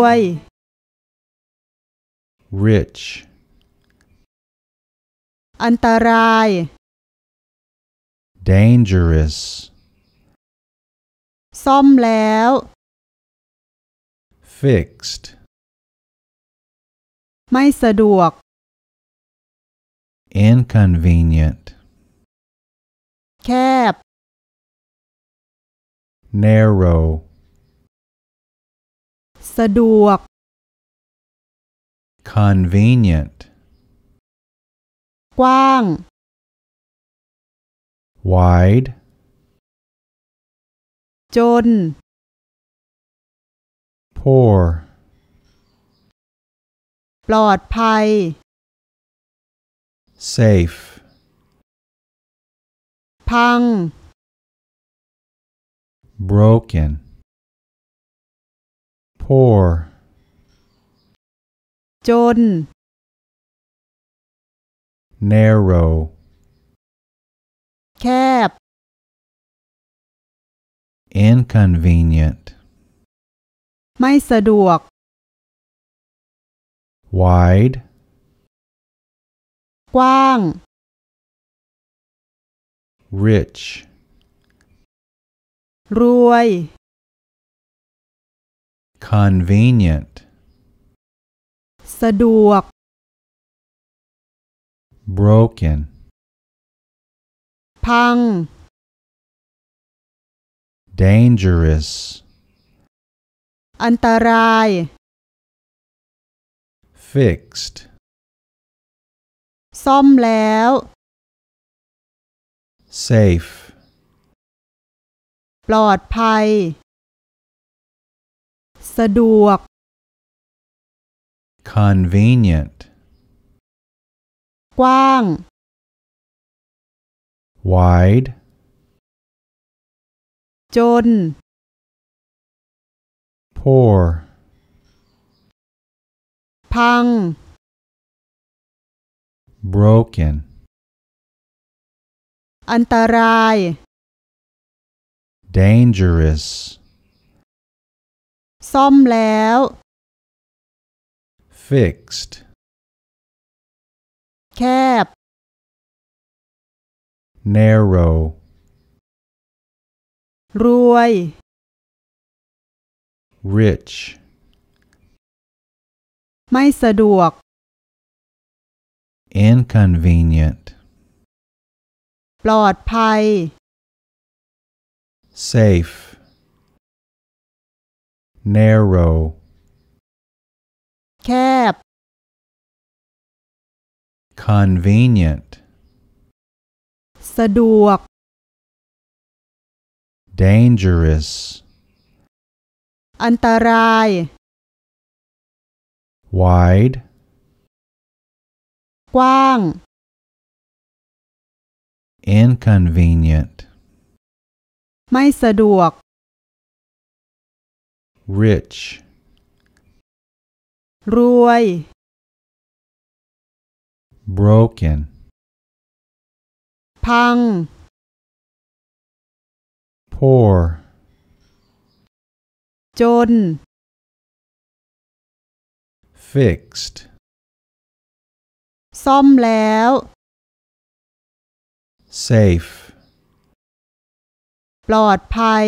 วย rich อันตราย dangerous ซ่อมแล้ว fixed ไม่สะดวก inconvenient แคบ narrow สะดวก convenient กว้าง wide จน poor ปลอดภัย safe พัง broken poor จน narrow แคบ inconvenient ไม่สะดวก wide กว้าง rich รวย convenient สะดวก broken พัง dangerous อันตราย fixed ซ่อมแล้ว safe ปลอดภัยสะดวก convenient กว้าง wide จน poor พัง broken อันตราย dangerous ซ่อมแล้ว fixed แคบ narrow รวย rich ไม่สะดวก inconvenient ปลอดภัย safe narrow แคบ convenient สะดวก dangerous อันตราย wide กว้าง inconvenient ไม่สะดวก rich รวย broken พัง poor จน fixed ซ่อมแล้ว safe ปลอดภัย